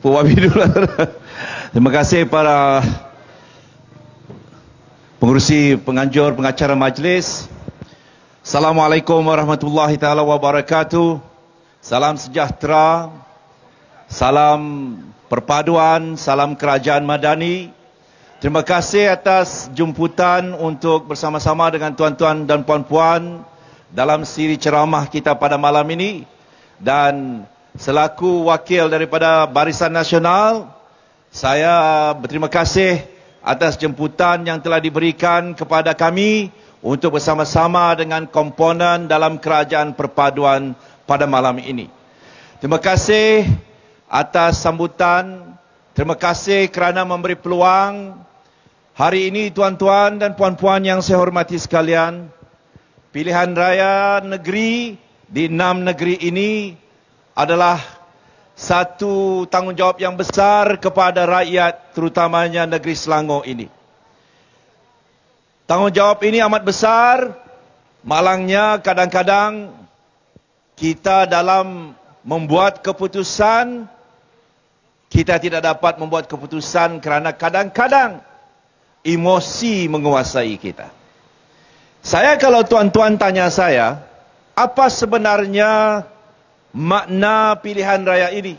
Puan Wabi dulu. Terima kasih para pengurusi, penganjur, pengacara majlis. Assalamualaikum warahmatullahi taala wabarakatuh. Salam sejahtera. Salam perpaduan, salam kerajaan madani. Terima kasih atas jemputan untuk bersama-sama dengan tuan-tuan dan puan-puan dalam siri ceramah kita pada malam ini dan selaku wakil daripada Barisan Nasional saya berterima kasih atas jemputan yang telah diberikan kepada kami untuk bersama-sama dengan komponen dalam kerajaan perpaduan pada malam ini. Terima kasih atas sambutan, terima kasih kerana memberi peluang hari ini tuan-tuan dan puan-puan yang saya hormati sekalian, pilihan raya negeri di enam negeri ini adalah satu tanggungjawab yang besar kepada rakyat terutamanya negeri Selangor ini. Tanggungjawab ini amat besar, malangnya kadang-kadang kita dalam membuat keputusan kita tidak dapat membuat keputusan kerana kadang-kadang emosi menguasai kita. Saya kalau tuan-tuan tanya saya, apa sebenarnya makna pilihan raya ini.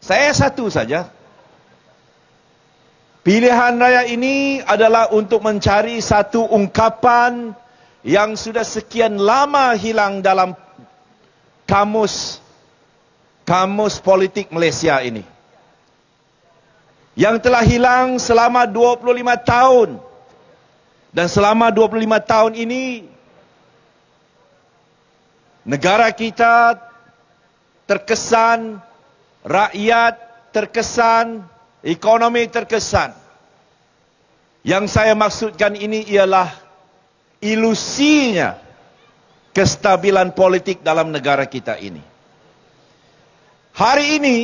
Saya satu saja. Pilihan raya ini adalah untuk mencari satu ungkapan yang sudah sekian lama hilang dalam kamus kamus politik Malaysia ini. Yang telah hilang selama 25 tahun. Dan selama 25 tahun ini negara kita terkesan, rakyat terkesan, ekonomi terkesan. Yang saya maksudkan ini ialah ilusinya kestabilan politik dalam negara kita ini. Hari ini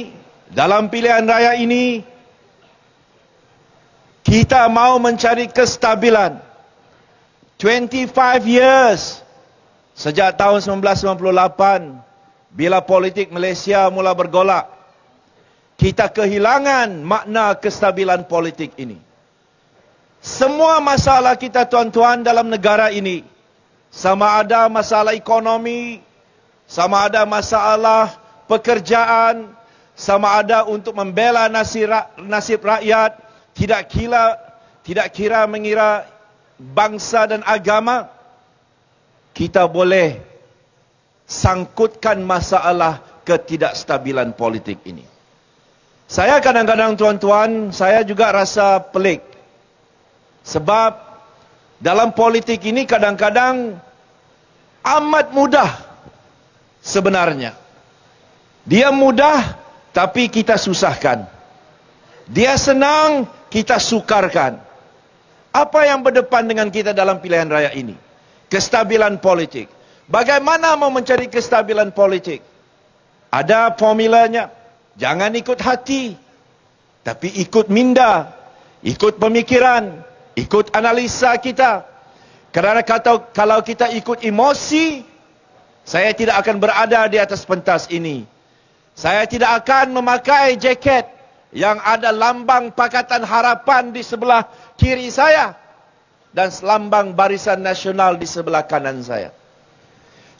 dalam pilihan raya ini kita mau mencari kestabilan 25 years sejak tahun 1998 bila politik Malaysia mula bergolak, kita kehilangan makna kestabilan politik ini. Semua masalah kita tuan-tuan dalam negara ini, sama ada masalah ekonomi, sama ada masalah pekerjaan, sama ada untuk membela nasib, rakyat, tidak kira, tidak kira mengira bangsa dan agama, kita boleh sangkutkan masalah ketidakstabilan politik ini. Saya kadang-kadang tuan-tuan, saya juga rasa pelik. Sebab dalam politik ini kadang-kadang amat mudah sebenarnya. Dia mudah tapi kita susahkan. Dia senang kita sukarkan. Apa yang berdepan dengan kita dalam pilihan raya ini? Kestabilan politik. Bagaimana mau mencari kestabilan politik? Ada formulanya. Jangan ikut hati. Tapi ikut minda. Ikut pemikiran. Ikut analisa kita. Kerana kata, kalau kita ikut emosi, saya tidak akan berada di atas pentas ini. Saya tidak akan memakai jaket yang ada lambang Pakatan Harapan di sebelah kiri saya. Dan lambang barisan nasional di sebelah kanan saya.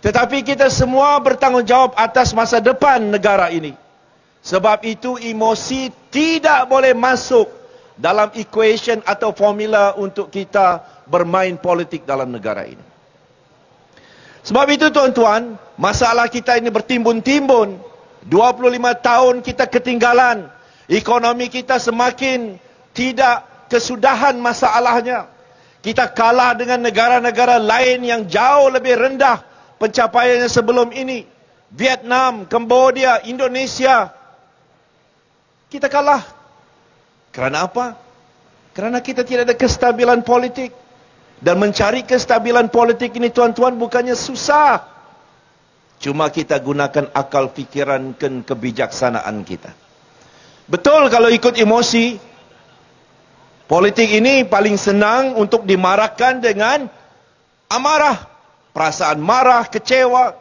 Tetapi kita semua bertanggungjawab atas masa depan negara ini. Sebab itu emosi tidak boleh masuk dalam equation atau formula untuk kita bermain politik dalam negara ini. Sebab itu tuan-tuan, masalah kita ini bertimbun-timbun. 25 tahun kita ketinggalan. Ekonomi kita semakin tidak kesudahan masalahnya. Kita kalah dengan negara-negara lain yang jauh lebih rendah pencapaiannya sebelum ini. Vietnam, Cambodia, Indonesia. Kita kalah. Kerana apa? Kerana kita tidak ada kestabilan politik. Dan mencari kestabilan politik ini tuan-tuan bukannya susah. Cuma kita gunakan akal fikiran dan kebijaksanaan kita. Betul kalau ikut emosi, politik ini paling senang untuk dimarahkan dengan amarah perasaan marah, kecewa.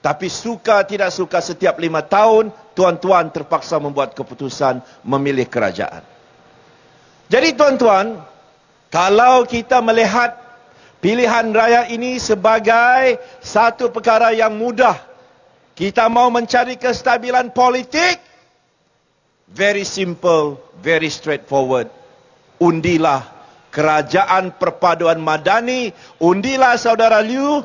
Tapi suka tidak suka setiap lima tahun, tuan-tuan terpaksa membuat keputusan memilih kerajaan. Jadi tuan-tuan, kalau kita melihat pilihan raya ini sebagai satu perkara yang mudah, kita mau mencari kestabilan politik, very simple, very straightforward, undilah Kerajaan Perpaduan Madani. Undilah saudara Liu.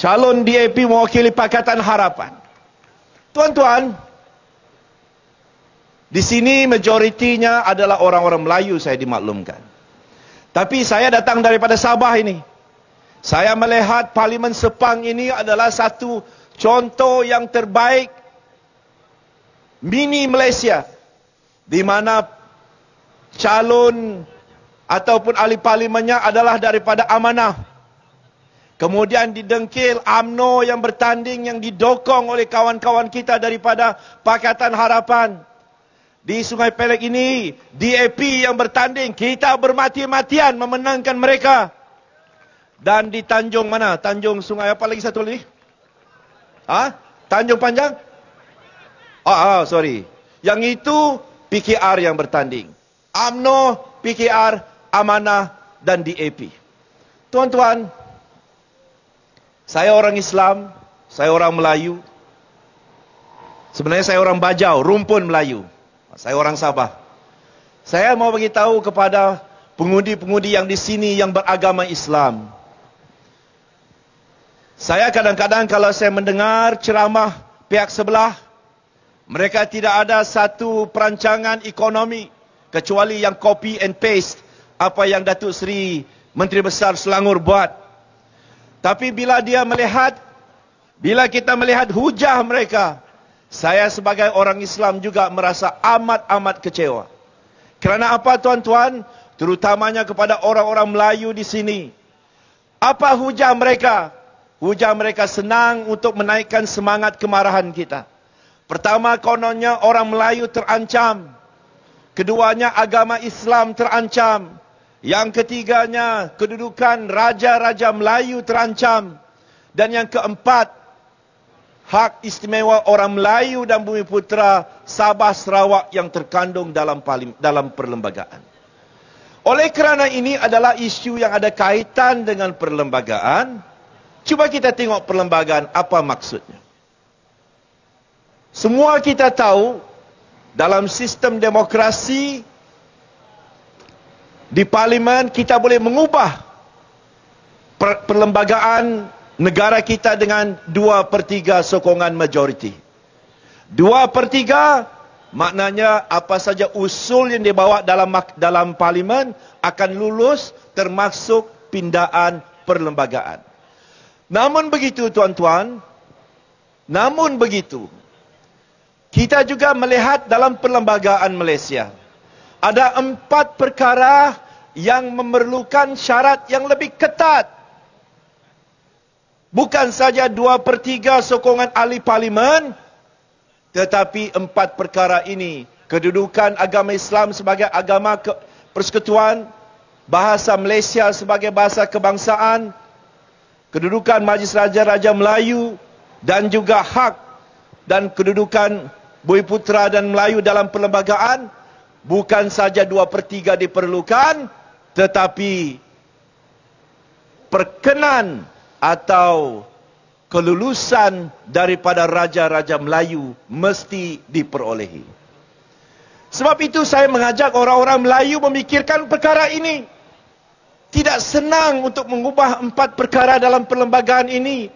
Calon DAP mewakili Pakatan Harapan. Tuan-tuan, di sini majoritinya adalah orang-orang Melayu saya dimaklumkan. Tapi saya datang daripada Sabah ini. Saya melihat Parlimen Sepang ini adalah satu contoh yang terbaik mini Malaysia. Di mana calon ataupun ahli parlimennya adalah daripada amanah. Kemudian didengkil AMNO yang bertanding yang didokong oleh kawan-kawan kita daripada Pakatan Harapan. Di Sungai Pelek ini, DAP yang bertanding, kita bermati-matian memenangkan mereka. Dan di Tanjung mana? Tanjung Sungai apa lagi satu lagi? Ha? Tanjung Panjang? Ah, oh, oh, sorry. Yang itu PKR yang bertanding. AMNO, PKR, Amanah dan DAP. Tuan-tuan, saya orang Islam, saya orang Melayu. Sebenarnya saya orang Bajau, rumpun Melayu. Saya orang Sabah. Saya mau bagi tahu kepada pengundi-pengundi yang di sini yang beragama Islam. Saya kadang-kadang kalau saya mendengar ceramah pihak sebelah, mereka tidak ada satu perancangan ekonomi kecuali yang copy and paste apa yang Datuk Seri Menteri Besar Selangor buat. Tapi bila dia melihat, bila kita melihat hujah mereka, saya sebagai orang Islam juga merasa amat-amat kecewa. Kerana apa tuan-tuan, terutamanya kepada orang-orang Melayu di sini. Apa hujah mereka? Hujah mereka senang untuk menaikkan semangat kemarahan kita. Pertama kononnya orang Melayu terancam keduanya agama Islam terancam, yang ketiganya kedudukan raja-raja Melayu terancam, dan yang keempat, hak istimewa orang Melayu dan Bumi Putera Sabah Sarawak yang terkandung dalam, palim, dalam perlembagaan. Oleh kerana ini adalah isu yang ada kaitan dengan perlembagaan, cuba kita tengok perlembagaan apa maksudnya. Semua kita tahu dalam sistem demokrasi di parlimen kita boleh mengubah per perlembagaan negara kita dengan 2/3 sokongan majoriti. 2/3 maknanya apa saja usul yang dibawa dalam dalam parlimen akan lulus termasuk pindaan perlembagaan. Namun begitu tuan-tuan, namun begitu kita juga melihat dalam perlembagaan Malaysia. Ada empat perkara yang memerlukan syarat yang lebih ketat. Bukan saja dua per tiga sokongan ahli parlimen. Tetapi empat perkara ini. Kedudukan agama Islam sebagai agama persekutuan. Bahasa Malaysia sebagai bahasa kebangsaan. Kedudukan Majlis Raja-Raja Melayu. Dan juga hak dan kedudukan Bui Putra dan Melayu dalam perlembagaan bukan saja 2/3 diperlukan tetapi perkenan atau kelulusan daripada raja-raja Melayu mesti diperolehi. Sebab itu saya mengajak orang-orang Melayu memikirkan perkara ini. Tidak senang untuk mengubah empat perkara dalam perlembagaan ini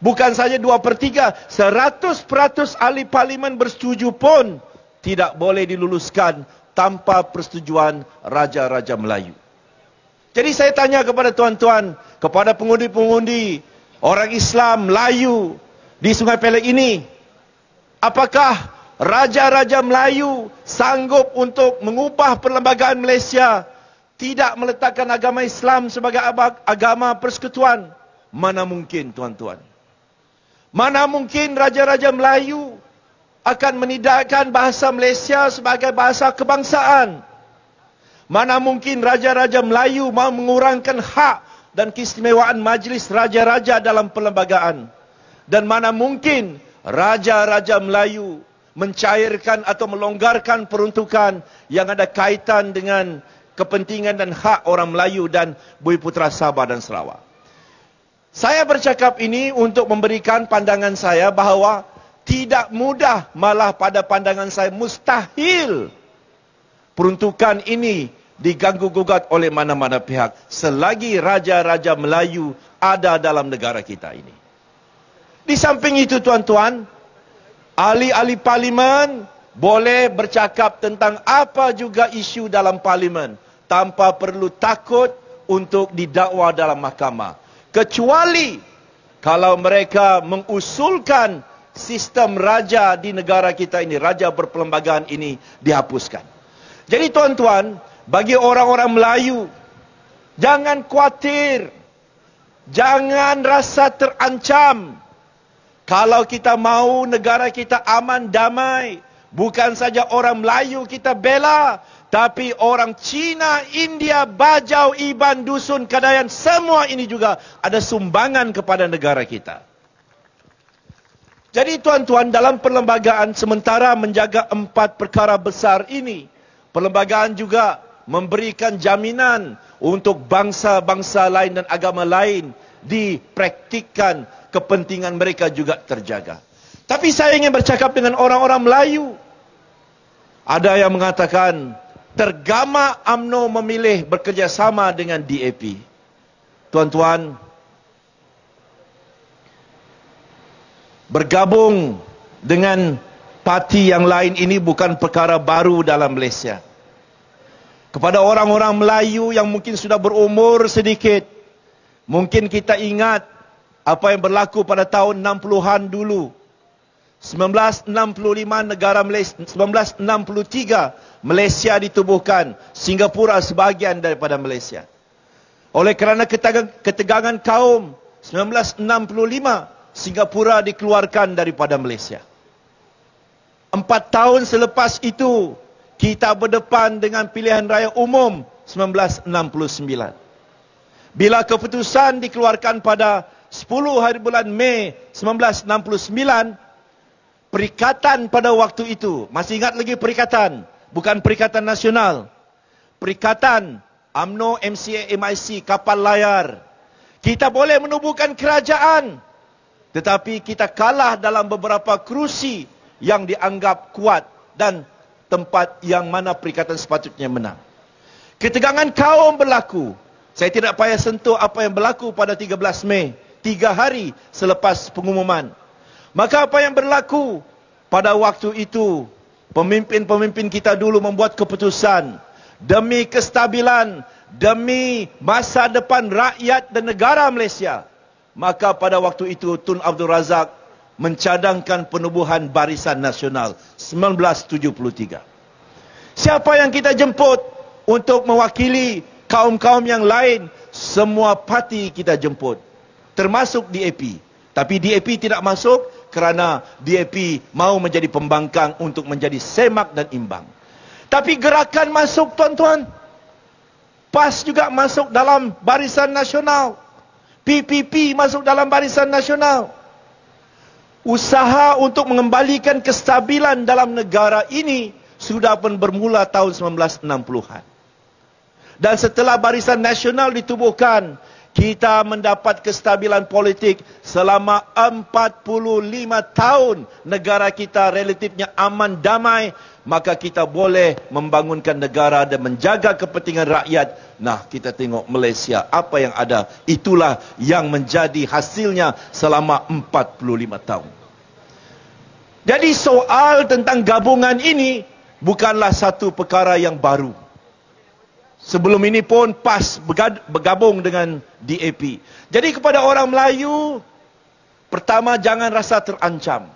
Bukan saja dua per tiga, seratus peratus ahli parlimen bersetuju pun tidak boleh diluluskan tanpa persetujuan Raja-Raja Melayu. Jadi saya tanya kepada tuan-tuan, kepada pengundi-pengundi, orang Islam, Melayu di Sungai Pelek ini, apakah Raja-Raja Melayu sanggup untuk mengubah perlembagaan Malaysia tidak meletakkan agama Islam sebagai agama persekutuan? Mana mungkin tuan-tuan? Mana mungkin raja-raja Melayu akan menidakkan bahasa Malaysia sebagai bahasa kebangsaan? Mana mungkin raja-raja Melayu mahu mengurangkan hak dan keistimewaan majlis raja-raja dalam perlembagaan? Dan mana mungkin raja-raja Melayu mencairkan atau melonggarkan peruntukan yang ada kaitan dengan kepentingan dan hak orang Melayu dan putra Sabah dan Sarawak? Saya bercakap ini untuk memberikan pandangan saya bahawa tidak mudah malah pada pandangan saya mustahil peruntukan ini diganggu gugat oleh mana-mana pihak selagi raja-raja Melayu ada dalam negara kita ini. Di samping itu tuan-tuan, ahli-ahli parlimen boleh bercakap tentang apa juga isu dalam parlimen tanpa perlu takut untuk didakwa dalam mahkamah kecuali kalau mereka mengusulkan sistem raja di negara kita ini, raja berperlembagaan ini dihapuskan. Jadi tuan-tuan, bagi orang-orang Melayu, jangan khawatir, jangan rasa terancam. Kalau kita mahu negara kita aman, damai, bukan saja orang Melayu kita bela, tapi orang Cina, India, Bajau, Iban, Dusun, Kadayan, semua ini juga ada sumbangan kepada negara kita. Jadi tuan-tuan dalam perlembagaan sementara menjaga empat perkara besar ini, perlembagaan juga memberikan jaminan untuk bangsa-bangsa lain dan agama lain dipraktikan kepentingan mereka juga terjaga. Tapi saya ingin bercakap dengan orang-orang Melayu. Ada yang mengatakan, Tergama amno memilih bekerjasama dengan DAP. Tuan-tuan, bergabung dengan parti yang lain ini bukan perkara baru dalam Malaysia. Kepada orang-orang Melayu yang mungkin sudah berumur sedikit, mungkin kita ingat apa yang berlaku pada tahun 60-an dulu. 1965 negara Malaysia 1963 Malaysia ditubuhkan, Singapura sebahagian daripada Malaysia. Oleh kerana ketegangan, kaum 1965, Singapura dikeluarkan daripada Malaysia. Empat tahun selepas itu, kita berdepan dengan pilihan raya umum 1969. Bila keputusan dikeluarkan pada 10 hari bulan Mei 1969, perikatan pada waktu itu, masih ingat lagi perikatan, bukan Perikatan Nasional. Perikatan AMNO, MCA, MIC, kapal layar. Kita boleh menubuhkan kerajaan. Tetapi kita kalah dalam beberapa kerusi yang dianggap kuat dan tempat yang mana perikatan sepatutnya menang. Ketegangan kaum berlaku. Saya tidak payah sentuh apa yang berlaku pada 13 Mei. Tiga hari selepas pengumuman. Maka apa yang berlaku pada waktu itu pemimpin-pemimpin kita dulu membuat keputusan demi kestabilan, demi masa depan rakyat dan negara Malaysia. Maka pada waktu itu Tun Abdul Razak mencadangkan penubuhan Barisan Nasional 1973. Siapa yang kita jemput untuk mewakili kaum-kaum yang lain? Semua parti kita jemput termasuk DAP. Tapi DAP tidak masuk kerana DAP mau menjadi pembangkang untuk menjadi semak dan imbang. Tapi gerakan masuk tuan-tuan. PAS juga masuk dalam barisan nasional. PPP masuk dalam barisan nasional. Usaha untuk mengembalikan kestabilan dalam negara ini sudah pun bermula tahun 1960-an. Dan setelah barisan nasional ditubuhkan, kita mendapat kestabilan politik selama 45 tahun negara kita relatifnya aman damai maka kita boleh membangunkan negara dan menjaga kepentingan rakyat nah kita tengok Malaysia apa yang ada itulah yang menjadi hasilnya selama 45 tahun jadi soal tentang gabungan ini bukanlah satu perkara yang baru sebelum ini pun PAS bergabung dengan DAP. Jadi kepada orang Melayu, pertama jangan rasa terancam.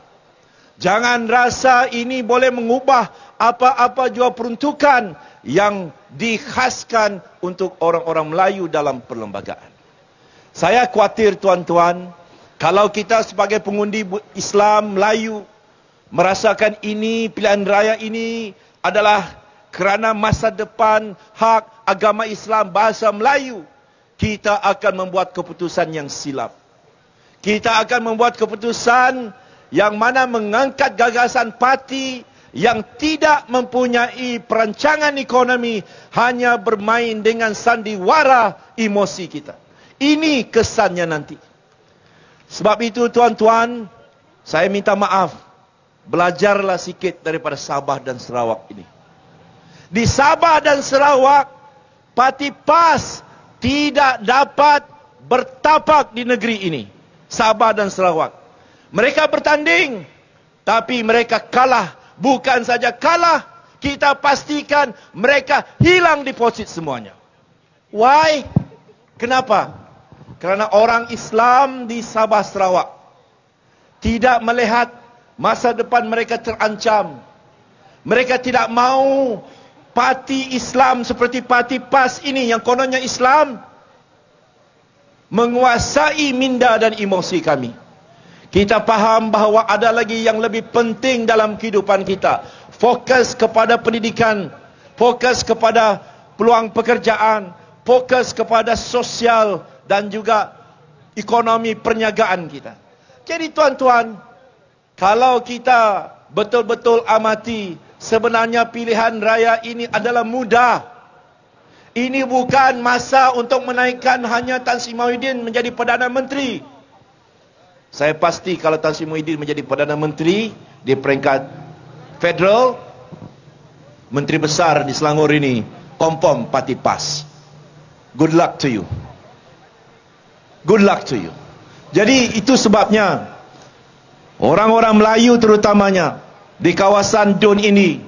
Jangan rasa ini boleh mengubah apa-apa jua peruntukan yang dikhaskan untuk orang-orang Melayu dalam perlembagaan. Saya khawatir tuan-tuan, kalau kita sebagai pengundi Islam Melayu merasakan ini pilihan raya ini adalah kerana masa depan hak agama Islam bahasa Melayu kita akan membuat keputusan yang silap kita akan membuat keputusan yang mana mengangkat gagasan parti yang tidak mempunyai perancangan ekonomi hanya bermain dengan sandiwara emosi kita ini kesannya nanti sebab itu tuan-tuan saya minta maaf belajarlah sikit daripada Sabah dan Sarawak ini di Sabah dan Sarawak, parti PAS tidak dapat bertapak di negeri ini. Sabah dan Sarawak. Mereka bertanding, tapi mereka kalah. Bukan saja kalah, kita pastikan mereka hilang deposit semuanya. Why? Kenapa? Kerana orang Islam di Sabah Sarawak tidak melihat masa depan mereka terancam. Mereka tidak mau parti Islam seperti parti PAS ini yang kononnya Islam menguasai minda dan emosi kami. Kita faham bahawa ada lagi yang lebih penting dalam kehidupan kita. Fokus kepada pendidikan, fokus kepada peluang pekerjaan, fokus kepada sosial dan juga ekonomi perniagaan kita. Jadi tuan-tuan, kalau kita betul-betul amati Sebenarnya pilihan raya ini adalah mudah. Ini bukan masa untuk menaikkan hanya Tan Sri Muhyiddin menjadi Perdana Menteri. Saya pasti kalau Tan Sri Muhyiddin menjadi Perdana Menteri di peringkat federal, Menteri Besar di Selangor ini, kompom parti PAS. Good luck to you. Good luck to you. Jadi itu sebabnya orang-orang Melayu terutamanya di kawasan Jun ini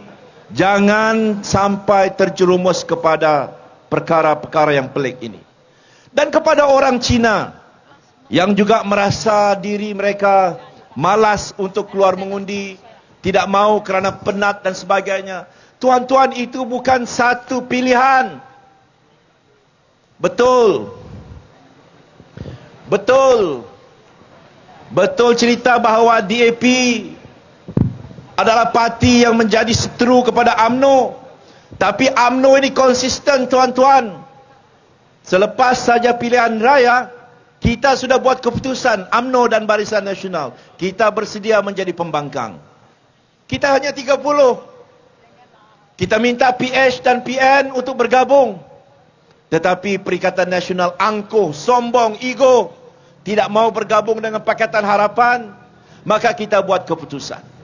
jangan sampai terjerumus kepada perkara-perkara yang pelik ini dan kepada orang Cina yang juga merasa diri mereka malas untuk keluar mengundi tidak mau kerana penat dan sebagainya tuan-tuan itu bukan satu pilihan betul betul betul cerita bahawa DAP adalah parti yang menjadi seteru kepada AMNO. Tapi AMNO ini konsisten tuan-tuan. Selepas saja pilihan raya, kita sudah buat keputusan AMNO dan Barisan Nasional. Kita bersedia menjadi pembangkang. Kita hanya 30. Kita minta PH dan PN untuk bergabung. Tetapi Perikatan Nasional angkuh, sombong, ego. Tidak mau bergabung dengan Pakatan Harapan. Maka kita buat keputusan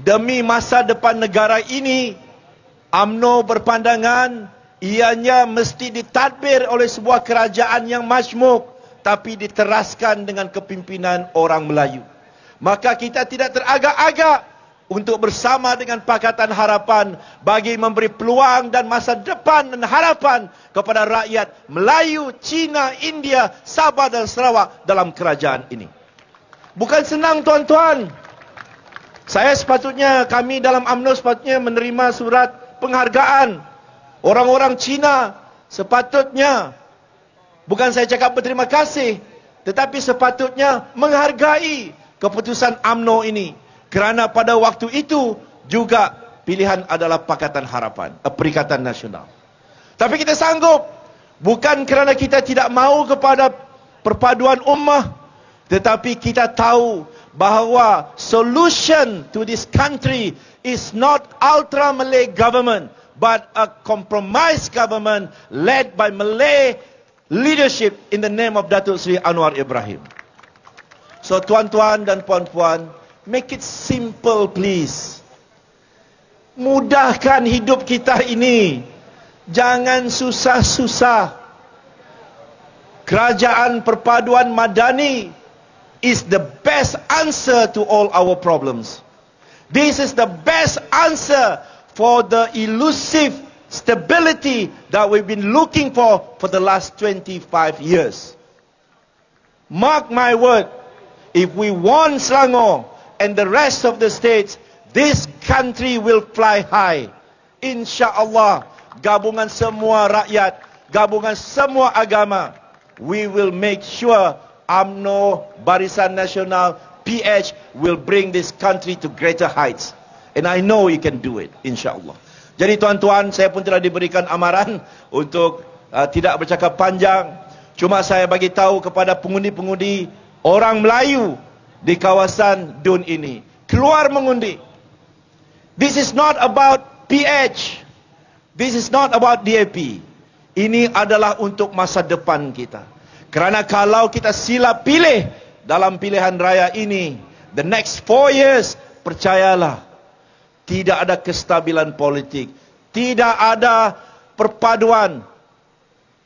demi masa depan negara ini AMNO berpandangan ianya mesti ditadbir oleh sebuah kerajaan yang majmuk tapi diteraskan dengan kepimpinan orang Melayu maka kita tidak teragak-agak untuk bersama dengan Pakatan Harapan bagi memberi peluang dan masa depan dan harapan kepada rakyat Melayu, Cina, India, Sabah dan Sarawak dalam kerajaan ini. Bukan senang tuan-tuan. Saya sepatutnya, kami dalam UMNO sepatutnya menerima surat penghargaan. Orang-orang Cina sepatutnya, bukan saya cakap berterima kasih, tetapi sepatutnya menghargai keputusan UMNO ini. Kerana pada waktu itu juga pilihan adalah Pakatan Harapan, eh, Perikatan Nasional. Tapi kita sanggup, bukan kerana kita tidak mahu kepada perpaduan ummah, tetapi kita tahu bahawa solution to this country is not ultra Malay government but a compromise government led by Malay leadership in the name of Datuk Sri Anwar Ibrahim. So tuan-tuan dan puan-puan, make it simple please. Mudahkan hidup kita ini. Jangan susah-susah. Kerajaan Perpaduan Madani is the best answer to all our problems. This is the best answer for the elusive stability that we've been looking for for the last 25 years. Mark my word, if we want Selangor and the rest of the states, this country will fly high. InsyaAllah, gabungan semua rakyat, gabungan semua agama, we will make sure Amno Barisan Nasional, PH will bring this country to greater heights. And I know you can do it, insyaAllah. Jadi tuan-tuan, saya pun telah diberikan amaran untuk uh, tidak bercakap panjang. Cuma saya bagi tahu kepada pengundi-pengundi orang Melayu di kawasan DUN ini. Keluar mengundi. This is not about PH. This is not about DAP. Ini adalah untuk masa depan kita. Kerana kalau kita silap pilih dalam pilihan raya ini, the next four years, percayalah, tidak ada kestabilan politik, tidak ada perpaduan,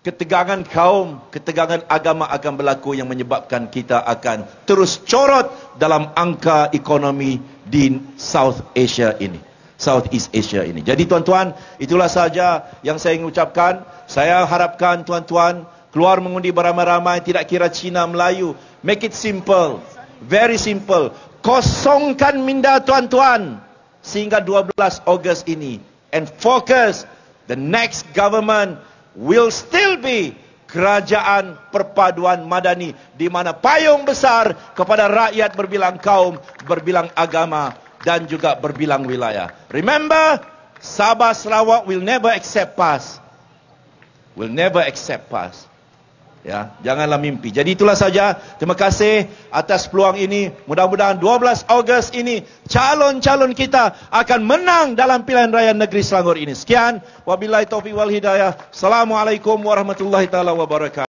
ketegangan kaum, ketegangan agama akan berlaku yang menyebabkan kita akan terus corot dalam angka ekonomi di South Asia ini. South East Asia ini. Jadi tuan-tuan, itulah saja yang saya ingin ucapkan. Saya harapkan tuan-tuan, keluar mengundi beramai-ramai tidak kira Cina Melayu make it simple very simple kosongkan minda tuan-tuan sehingga 12 Ogos ini and focus the next government will still be kerajaan perpaduan madani di mana payung besar kepada rakyat berbilang kaum berbilang agama dan juga berbilang wilayah remember Sabah Sarawak will never accept PAS will never accept PAS ya janganlah mimpi jadi itulah saja terima kasih atas peluang ini mudah-mudahan 12 Ogos ini calon-calon kita akan menang dalam pilihan raya negeri Selangor ini sekian wabillahi taufiq wal hidayah assalamualaikum warahmatullahi taala wabarakatuh